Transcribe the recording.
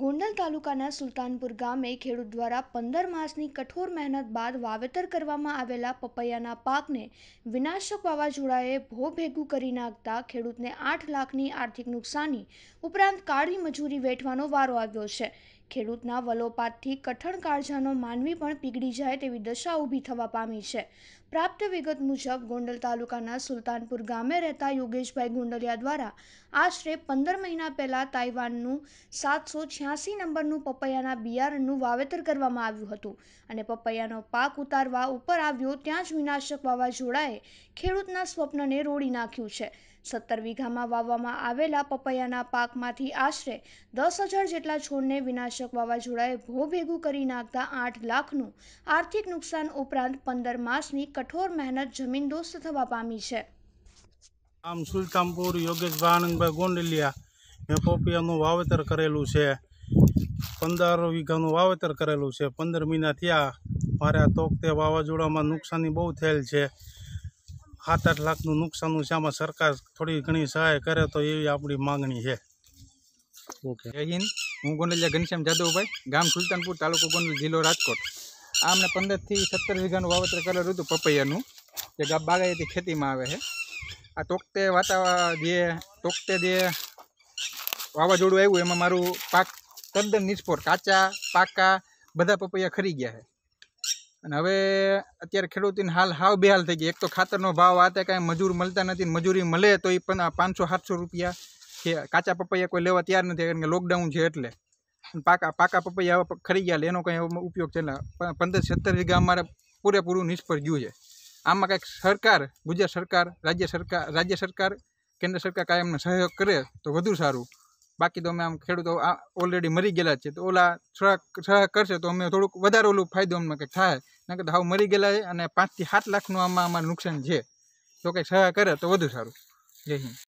ગોંડલ તાલુકાના સુલતાનપુર ગામે ખેડૂત દ્વારા પંદર માસની કઠોર મહેનત બાદ વાવેતર કરવામાં આવેલા પપૈયાના પાકને વિનાશક વાવાઝોડાએ ભો ભેગું કરી નાખતા ખેડૂતને આઠ લાખની આર્થિક નુકસાની ઉપરાંત કાળી મજૂરી વેઠવાનો વારો આવ્યો છે ખેડૂતના વલોપાતથી કઠણ કાળજાનો માનવી પણ પીગળી જાય તેવી દશા ઊભી થવા પામી છે પ્રાપ્ત વિગત મુજબ ગોંડલ તાલુકાના સુલતાનપુર ગામે રહેતા યોગેશભાઈ ગુંડલિયા દ્વારા આશરે પંદર મહિના પહેલાં તાઇવાનનું સાતસો છ્યાસી નંબરનું પપૈયાના બિયારણનું વાવેતર કરવામાં આવ્યું હતું અને પપૈયાનો પાક ઉતારવા ઉપર આવ્યો ત્યાં જ વિનાશક વાવાઝોડાએ ખેડૂતના સ્વપ્નને રોડી નાખ્યું છે સત્તર વીઘામાં વાવવામાં આવેલા પપૈયાના પાકમાંથી આશરે દસ હજાર જેટલા છોડને વિનાશ વાર્ષક વાવાઝોડાએ ભો ભેગું કરી નાખતા આઠ લાખનું આર્થિક નુકસાન ઉપરાંત પંદર માસની કઠોર મહેનત જમીન દોસ્ત થવા પામી છે આમ સુલતાનપુર યોગેશભાઈ આનંદભાઈ ગોંડલિયા મેં પોપિયાનું વાવેતર કરેલું છે પંદર વીઘાનું વાવેતર કરેલું છે પંદર મહિના થયા મારે આ તે વાવાઝોડામાં નુકસાની બહુ થયેલ છે સાત આઠ લાખનું નુકસાન છે આમાં સરકાર થોડી ઘણી સહાય કરે તો એવી આપણી માગણી છે ઓકે જય હિન્દ હું ગોંડલિયા ઘનશ્યામ જાદવભાઈ ગામ સુલતાનપુર તાલુકો ગોંડલ જિલ્લો રાજકોટ આ અમને પંદરથી સત્તર વીઘાનું વાવતર કરેલું હતું પપૈયાનું જે બાગાયતી ખેતીમાં આવે છે આ તોકતે વાતાવરણ જે તોકતે જે વાવાઝોડું આવ્યું એમાં મારું પાક તદ્દન નિષ્ફોર કાચા પાકા બધા પપૈયા ખરી ગયા છે અને હવે અત્યારે ખેડૂતોની હાલ હાવ બેહાલ થઈ ગઈ એક તો ખાતરનો ભાવ આ તે કાંઈ મજૂર મળતા નથી મજૂરી મળે તો એ પણ પાંચસો સાતસો રૂપિયા કાચા પપૈયા કોઈ લેવા તૈયાર નથી કારણ કે લોકડાઉન છે એટલે પાકા પાકા પપૈયા ખરી ગયા એનો કંઈ ઉપયોગ છે પંદર સત્તર વીઘા અમારે પૂરેપૂરું નિષ્ફળ ગયું છે આમાં કંઈક સરકાર ગુજરાત સરકાર રાજ્ય સરકાર રાજ્ય સરકાર કેન્દ્ર સરકાર કાંઈ અમને સહયોગ કરે તો વધુ સારું બાકી તો અમે આમ ખેડૂતો ઓલરેડી મરી ગયેલા છે તો ઓલા સહાય કરશે તો અમે થોડુંક વધારે ઓલું ફાયદો અમને કંઈક થાય ના કે હાવ મરી ગયેલા છે અને પાંચથી સાત લાખનું આમાં અમારું નુકસાન છે તો કંઈક સહાય કરે તો વધુ સારું જય હિન્દ